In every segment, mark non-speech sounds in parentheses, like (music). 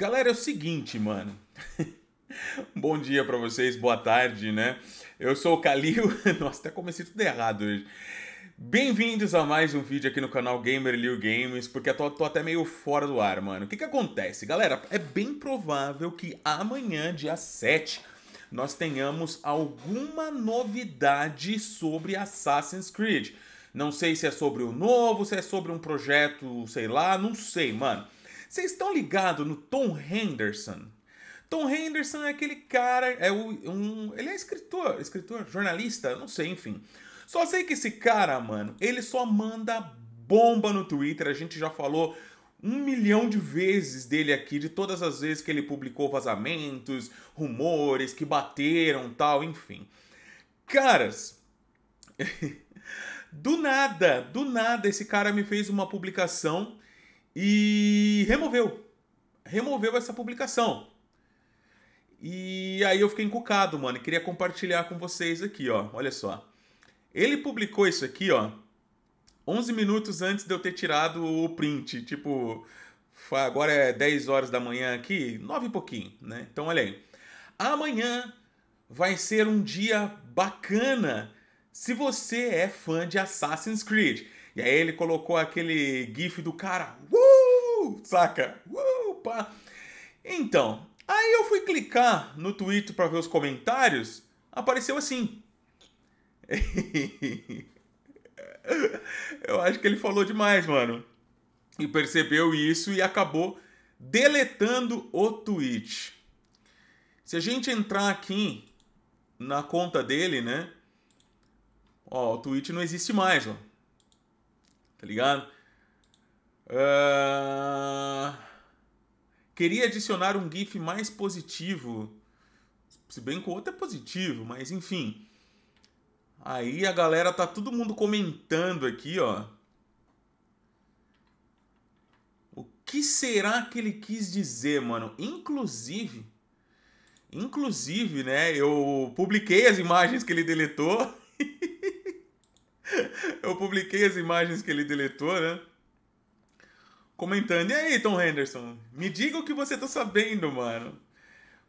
Galera, é o seguinte, mano. (laughs) Bom dia para vocês, boa tarde, né? Eu sou o Calil. (laughs) Nossa, até comecei tudo errado hoje. Bem-vindos a mais um vídeo aqui no canal Gamer Liu Games, porque eu tô, tô, até meio fora do ar, mano. O que que acontece? Galera, é bem provável que amanhã, dia 7, nós tenhamos alguma novidade sobre Assassin's Creed. Não sei se é sobre o novo, se é sobre um projeto, sei lá, não sei, mano. Vocês estão ligados no Tom Henderson? Tom Henderson é aquele cara, é um, ele é escritor, escritor, jornalista, não sei, enfim. Só sei que esse cara, mano, ele só manda bomba no Twitter. A gente já falou um milhão de vezes dele aqui, de todas as vezes que ele publicou vazamentos, rumores que bateram, tal, enfim. Caras, (laughs) do nada, do nada esse cara me fez uma publicação e removeu. Removeu essa publicação. E aí eu fiquei encucado, mano, e queria compartilhar com vocês aqui, ó. Olha só. Ele publicou isso aqui, ó, 11 minutos antes de eu ter tirado o print, tipo, agora é 10 horas da manhã aqui, 9 e pouquinho, né? Então olha aí. Amanhã vai ser um dia bacana se você é fã de Assassin's Creed. E aí ele colocou aquele gif do cara, uh, saca? Uh, pá. Então, aí eu fui clicar no Twitter para ver os comentários, apareceu assim. (laughs) eu acho que ele falou demais, mano. E percebeu isso e acabou deletando o tweet. Se a gente entrar aqui na conta dele, né? Ó, o tweet não existe mais, ó tá ligado? Uh... Queria adicionar um GIF mais positivo. Se bem que o outro é positivo, mas enfim. Aí a galera tá todo mundo comentando aqui, ó. O que será que ele quis dizer, mano? Inclusive, inclusive, né, eu publiquei as imagens que ele deletou. (laughs) (laughs) eu publiquei as imagens que ele deletou, né? Comentando, e aí, Tom Henderson, me diga o que você tá sabendo, mano.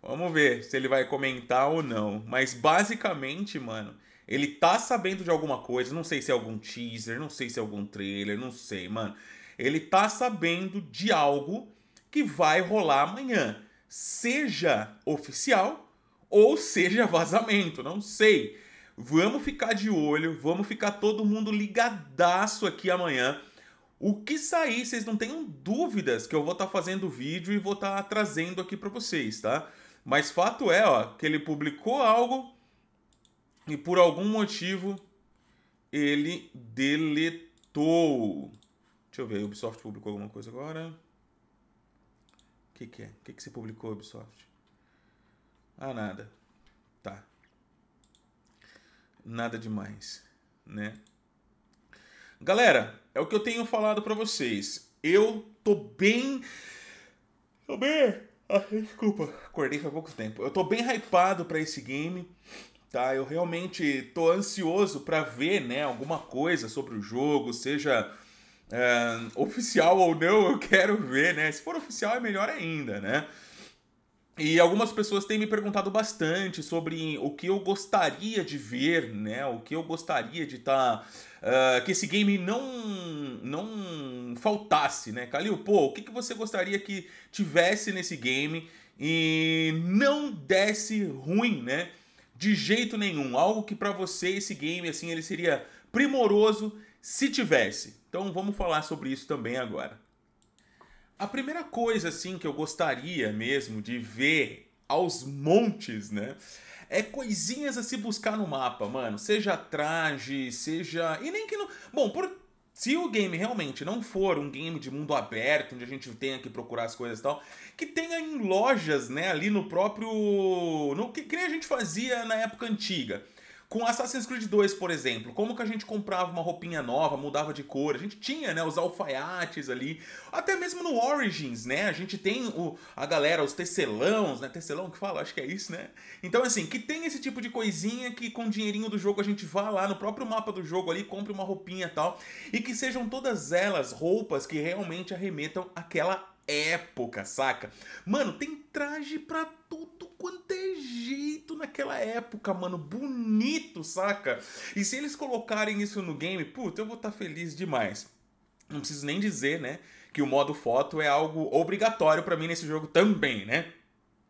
Vamos ver se ele vai comentar ou não. Mas basicamente, mano, ele tá sabendo de alguma coisa. Não sei se é algum teaser, não sei se é algum trailer, não sei, mano. Ele tá sabendo de algo que vai rolar amanhã. Seja oficial ou seja vazamento, não sei. Vamos ficar de olho, vamos ficar todo mundo ligadaço aqui amanhã. O que sair, vocês não tenham dúvidas que eu vou estar tá fazendo vídeo e vou estar tá trazendo aqui para vocês, tá? Mas fato é, ó, que ele publicou algo e por algum motivo ele deletou. Deixa eu ver, Ubisoft publicou alguma coisa agora? O que, que é? O que, que você publicou, Ubisoft? Ah, nada nada demais, né? Galera, é o que eu tenho falado para vocês. Eu tô bem. Tô bem. Ah, desculpa, acordei há pouco tempo. Eu tô bem hypado para esse game, tá? Eu realmente tô ansioso para ver, né, alguma coisa sobre o jogo, seja é, oficial ou não, eu quero ver, né? Se for oficial é melhor ainda, né? E algumas pessoas têm me perguntado bastante sobre o que eu gostaria de ver, né? O que eu gostaria de estar. Tá, uh, que esse game não, não faltasse, né? Calil, pô, o que, que você gostaria que tivesse nesse game e não desse ruim, né? De jeito nenhum. Algo que para você esse game, assim, ele seria primoroso se tivesse. Então vamos falar sobre isso também agora. A primeira coisa, assim, que eu gostaria mesmo de ver aos montes, né? É coisinhas a se buscar no mapa, mano. Seja traje, seja. E nem que não. Bom, por... se o game realmente não for um game de mundo aberto, onde a gente tenha que procurar as coisas e tal, que tenha em lojas, né? Ali no próprio. No... Que, nem a gente fazia na época antiga com Assassin's Creed 2, por exemplo, como que a gente comprava uma roupinha nova, mudava de cor, a gente tinha, né, os alfaiates ali. Até mesmo no Origins, né, a gente tem o, a galera, os tecelãos, né, tecelão que fala, acho que é isso, né? Então, assim, que tem esse tipo de coisinha que com o dinheirinho do jogo a gente vá lá no próprio mapa do jogo ali, compre uma roupinha e tal, e que sejam todas elas roupas que realmente arremetam aquela época, saca? Mano, tem traje pra tudo quanto é jeito naquela época, mano. Bonito, saca? E se eles colocarem isso no game, puta, eu vou estar tá feliz demais. Não preciso nem dizer, né? Que o modo foto é algo obrigatório para mim nesse jogo também, né?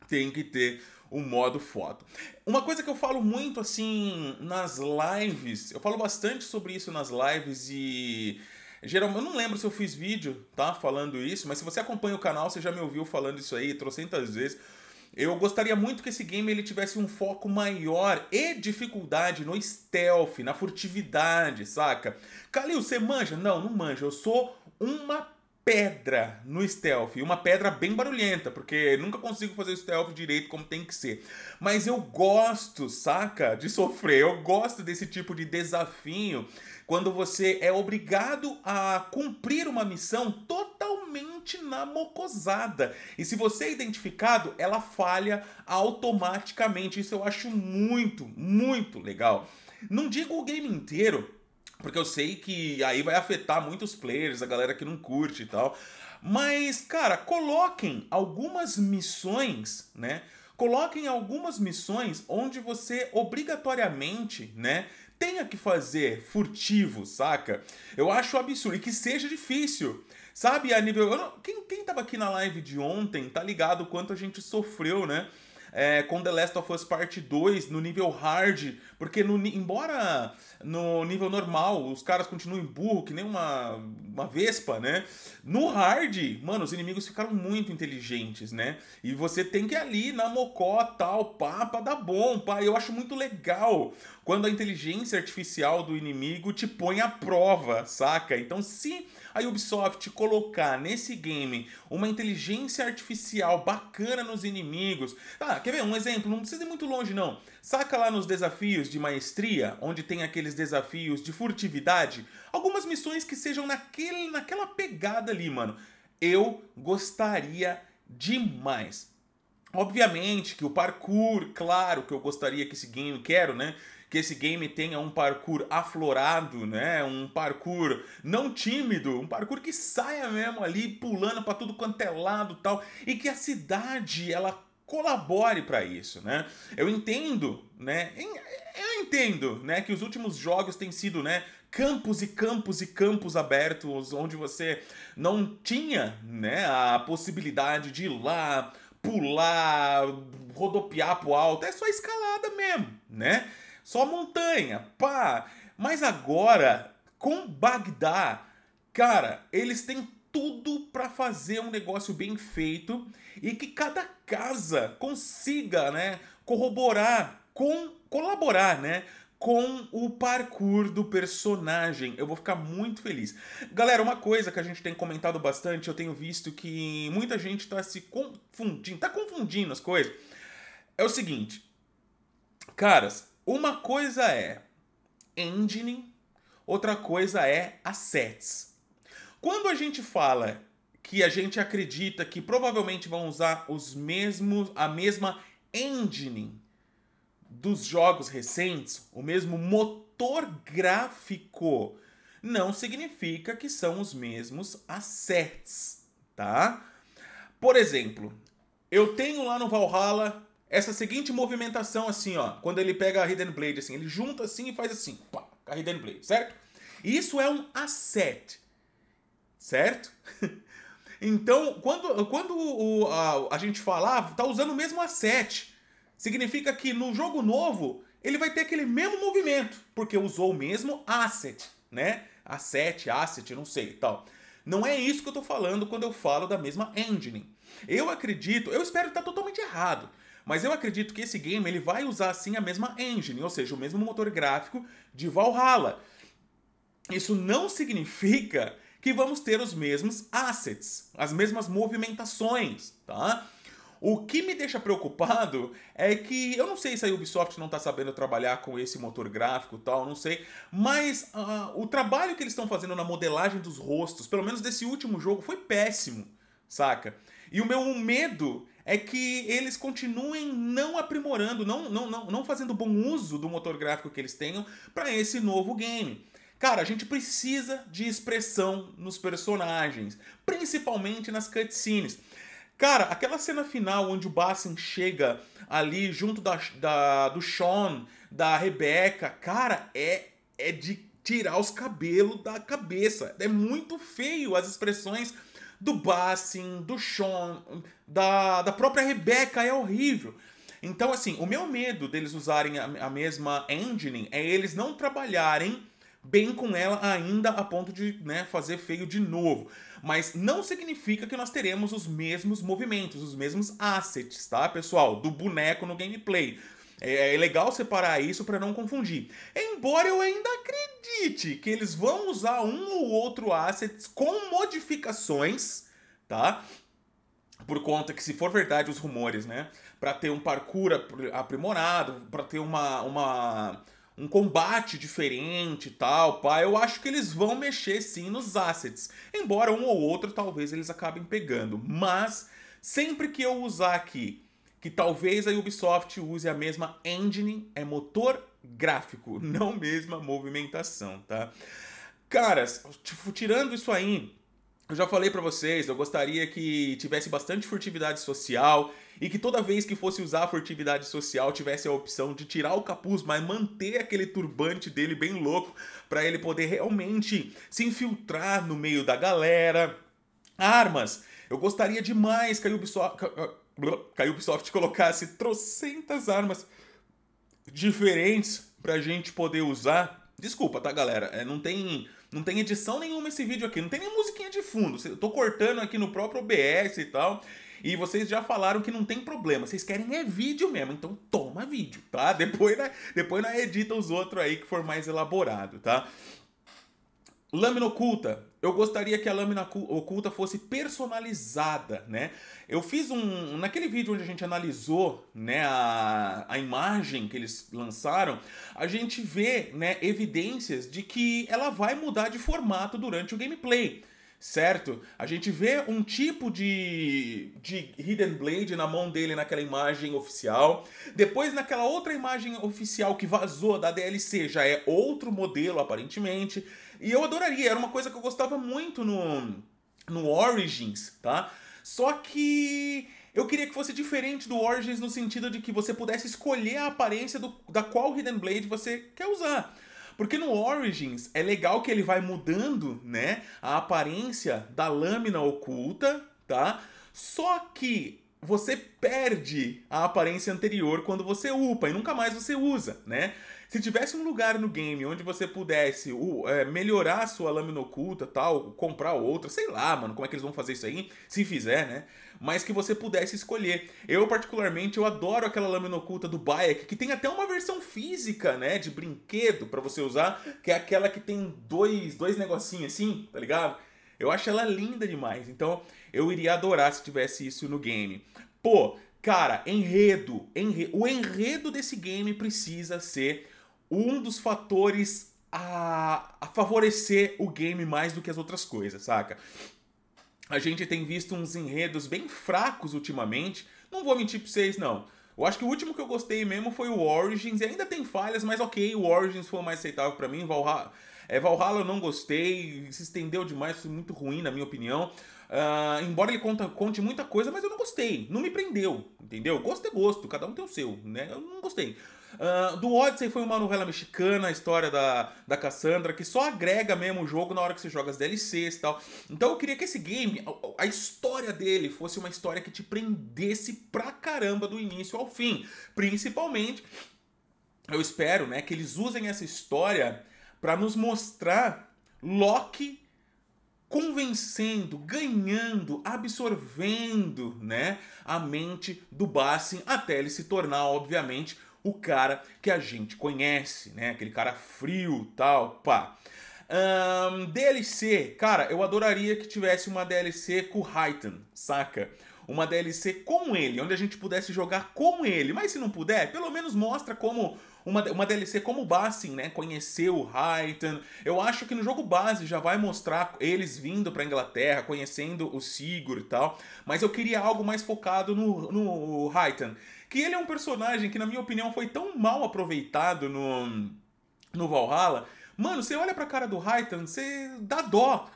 Tem que ter o modo foto. Uma coisa que eu falo muito assim nas lives, eu falo bastante sobre isso nas lives e Geralmente, eu não lembro se eu fiz vídeo, tá? Falando isso, mas se você acompanha o canal, você já me ouviu falando isso aí trocentas vezes. Eu gostaria muito que esse game ele tivesse um foco maior e dificuldade no stealth, na furtividade, saca? Calil, você manja? Não, não manja. Eu sou uma pedra no stealth. Uma pedra bem barulhenta, porque nunca consigo fazer o stealth direito como tem que ser. Mas eu gosto, saca? De sofrer. Eu gosto desse tipo de desafio quando você é obrigado a cumprir uma missão totalmente na mocosada. E se você é identificado, ela falha automaticamente. Isso eu acho muito, muito legal. Não digo o game inteiro, porque eu sei que aí vai afetar muitos players, a galera que não curte e tal. Mas, cara, coloquem algumas missões, né? Coloquem algumas missões onde você obrigatoriamente, né, tenha que fazer furtivo, saca? Eu acho absurdo e que seja difícil. Sabe, a nível. quem, quem tava aqui na live de ontem tá ligado o quanto a gente sofreu, né? é, com The Last of Us Part 2 no nível hard, porque no, embora no nível normal os caras continuem burro que nem uma, uma vespa, né? No hard, mano, os inimigos ficaram muito inteligentes, né? E você tem que ir ali na mocó, tal, pá, pra dar bom, pá. Eu acho muito legal quando a inteligência artificial do inimigo te põe à prova, saca? Então se a Ubisoft colocar nesse game uma inteligência artificial bacana nos inimigos. Ah, quer ver um exemplo? Não precisa ir muito longe, não. Saca lá nos desafios de maestria, onde tem aqueles desafios de furtividade, algumas missões que sejam naquele, naquela pegada ali, mano. Eu gostaria demais Obviamente que o parkour, claro que eu gostaria que esse game, quero, né? Que esse game tenha um parkour aflorado, né? Um parkour não tímido, um parkour que saia mesmo ali pulando para tudo quanto é lado, tal, e que a cidade ela colabore para isso, né? Eu entendo, né? Eu entendo, né, que os últimos jogos têm sido, né, campos e campos e campos abertos onde você não tinha, né, a possibilidade de ir lá pular, rodopiar pro alto, é só escalada mesmo, né? Só montanha, pá. Mas agora, com Bagdá, cara, eles têm tudo para fazer um negócio bem feito e que cada casa consiga, né, corroborar, com, colaborar, né, com o parkour do personagem. Eu vou ficar muito feliz. Galera, uma coisa que a gente tem comentado bastante, eu tenho visto que muita gente tá se confundindo, tá confundindo as coisas. É o seguinte, caras, uma coisa é engine, outra coisa é assets. Quando a gente fala que a gente acredita que provavelmente vão usar os mesmos a mesma engine dos jogos recentes, o mesmo motor gráfico, não significa que são os mesmos assets, tá? Por exemplo, eu tenho lá no Valhalla essa seguinte movimentação assim, ó, quando ele pega a Hidden Blade assim, ele junta assim e faz assim, pá, a Hidden Blade, certo? Isso é um asset, certo? (laughs) então, quando, quando o, a, a gente falava, ah, tá usando o mesmo asset, significa que no jogo novo ele vai ter aquele mesmo movimento, porque usou o mesmo asset, né? Asset, asset, não sei e tal. Não é isso que eu estou falando quando eu falo da mesma engine. Eu acredito, eu espero estar tá totalmente errado, mas eu acredito que esse game ele vai usar sim a mesma engine, ou seja, o mesmo motor gráfico de Valhalla. Isso não significa que vamos ter os mesmos assets, as mesmas movimentações, tá? O que me deixa preocupado é que eu não sei se a Ubisoft não está sabendo trabalhar com esse motor gráfico e tal, não sei, mas uh, o trabalho que eles estão fazendo na modelagem dos rostos, pelo menos desse último jogo, foi péssimo, saca? E o meu medo é que eles continuem não aprimorando, não, não, não, não fazendo bom uso do motor gráfico que eles tenham para esse novo game. Cara, a gente precisa de expressão nos personagens, principalmente nas cutscenes. Cara, aquela cena final onde o Bassin chega ali junto da, da, do Sean, da Rebecca, cara, é, é de tirar os cabelos da cabeça. É muito feio as expressões do Bassin, do Sean, da, da própria Rebecca, é horrível. Então, assim, o meu medo deles usarem a, a mesma engine é eles não trabalharem bem com ela ainda a ponto de né, fazer feio de novo mas não significa que nós teremos os mesmos movimentos, os mesmos assets, tá, pessoal? Do boneco no gameplay. É, é legal separar isso para não confundir. Embora eu ainda acredite que eles vão usar um ou outro asset com modificações, tá? Por conta que, se for verdade os rumores, né? Para ter um parkour aprimorado, para ter uma, uma um combate diferente e tal, pá, eu acho que eles vão mexer sim nos assets. Embora um ou outro talvez eles acabem pegando, mas sempre que eu usar aqui que talvez a Ubisoft use a mesma engine, é motor gráfico, (laughs) não mesma movimentação, tá? Caras, tipo, tirando isso aí, eu já falei para vocês, eu gostaria que tivesse bastante furtividade social e que toda vez que fosse usar a furtividade social tivesse a opção de tirar o capuz, mas manter aquele turbante dele bem louco para ele poder realmente se infiltrar no meio da galera. Armas. Eu gostaria demais que a Ubisoft, que a Ubisoft colocasse trocentas armas diferentes pra gente poder usar. Desculpa, tá, galera? É, não tem não tem edição nenhuma esse vídeo aqui, não tem nem musiquinha de fundo. Eu tô cortando aqui no próprio OBS e tal. E vocês já falaram que não tem problema, vocês querem é vídeo mesmo, então toma vídeo, tá? (laughs) Depois, né, depois nós né, edita os outros aí que for mais elaborado, tá? Lâmina oculta. Eu gostaria que a lâmina oculta fosse personalizada, né? Eu fiz um. Naquele vídeo onde a gente analisou né, a, a imagem que eles lançaram, a gente vê né, evidências de que ela vai mudar de formato durante o gameplay certo? A gente vê um tipo de, de Hidden Blade na mão dele naquela imagem oficial. Depois, naquela outra imagem oficial que vazou da DLC, já é outro modelo, aparentemente. E eu adoraria, era uma coisa que eu gostava muito no, no Origins, tá? Só que eu queria que fosse diferente do Origins no sentido de que você pudesse escolher a aparência do, da qual Hidden Blade você quer usar. Porque no Origins é legal que ele vai mudando, né, a aparência da lâmina oculta, tá? Só que você perde a aparência anterior quando você upa e nunca mais você usa, né? Se tivesse um lugar no game onde você pudesse uh, é, melhorar a sua lâmina oculta tal, comprar outra, sei lá, mano, como é que eles vão fazer isso aí, se fizer, né? Mas que você pudesse escolher. Eu, particularmente, eu adoro aquela lâmina oculta do Bayek, que tem até uma versão física, né, de brinquedo para você usar, que é aquela que tem dois, dois negocinhos assim, tá ligado? Eu acho ela linda demais, então eu iria adorar se tivesse isso no game. Pô, cara, enredo, enredo. O enredo desse game precisa ser um dos fatores a, a favorecer o game mais do que as outras coisas, saca? A gente tem visto uns enredos bem fracos ultimamente. Não vou mentir pra vocês, não. Eu acho que o último que eu gostei mesmo foi o Origins, e ainda tem falhas, mas ok, o Origins foi o mais aceitável para mim. Valhalla, é, Valhalla eu não gostei, se estendeu demais, foi muito ruim, na minha opinião. Uh, embora ele conta, conte muita coisa, mas eu não gostei, não me prendeu, entendeu? Gosto é gosto, cada um tem o seu, né? Eu não gostei. Ah, do Odyssey foi uma novela mexicana, a história da, da Cassandra, que só agrega mesmo o jogo na hora que você joga as DLCs e tal. Então eu queria que esse game, a, a história dele, fosse uma história que te prendesse pra caramba do início ao fim. Principalmente, eu espero né, que eles usem essa história para nos mostrar Loki convencendo, ganhando, absorvendo, né, a mente do Bassin até ele se tornar, obviamente, o cara que a gente conhece, né? Aquele cara frio tal, pá. Um, DLC, cara, eu adoraria que tivesse uma DLC com o Hyten, saca? Uma DLC com ele, onde a gente pudesse jogar com ele. Mas se não puder, pelo menos mostra como uma, uma DLC como o Bassin, né? conhecer o Highton. Eu acho que no jogo base já vai mostrar eles vindo pra Inglaterra, conhecendo o Sigurd e tal. Mas eu queria algo mais focado no, no Highton. Que ele é um personagem que, na minha opinião, foi tão mal aproveitado no, no Valhalla. Mano, você olha pra cara do Highton, você dá dó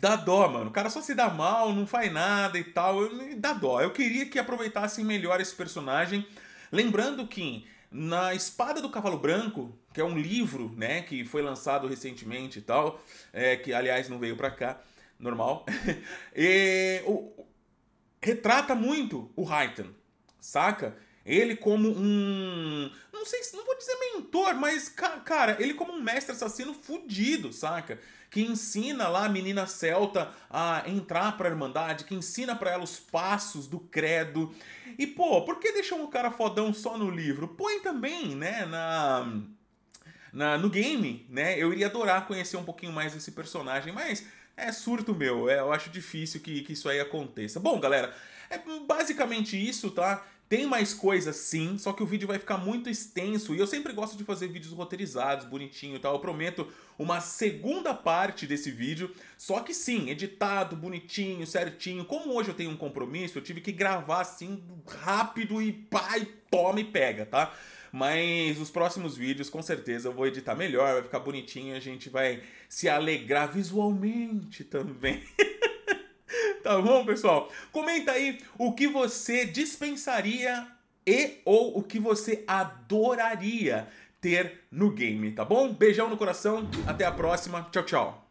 dá dó, mano. O cara só se dá mal, não faz nada e tal. Eu, dá dó. Eu queria que aproveitassem melhor esse personagem. Lembrando que na Espada do Cavalo Branco, que é um livro, né, que foi lançado recentemente e tal, é, que aliás não veio para cá, normal, (laughs) e, o, retrata muito o Haitan, saca? Ele como um. Não sei, não vou dizer mentor, mas, cara, ele como um mestre assassino fudido, saca? que ensina lá a menina celta a entrar para a Irmandade, que ensina para ela os passos do credo. E pô, por que deixam o cara fodão só no livro? Põe também, né, na. Na, no game, né? Eu iria adorar conhecer um pouquinho mais esse personagem, mas é surto meu, é, eu acho difícil que, que isso aí aconteça. Bom, galera, é basicamente isso, tá? Tem mais coisas sim, só que o vídeo vai ficar muito extenso e eu sempre gosto de fazer vídeos roteirizados, bonitinho e tal. Eu prometo uma segunda parte desse vídeo, só que sim, editado, bonitinho, certinho. Como hoje eu tenho um compromisso, eu tive que gravar assim rápido e pá, e toma e pega, tá? Mas os próximos vídeos, com certeza, eu vou editar melhor, vai ficar bonitinho, a gente vai se alegrar visualmente também. (laughs) (laughs) tá bom, pessoal? Comenta aí o que você dispensaria e ou o que você adoraria ter no game, tá bom? Beijão no coração, até a próxima. Tchau, tchau.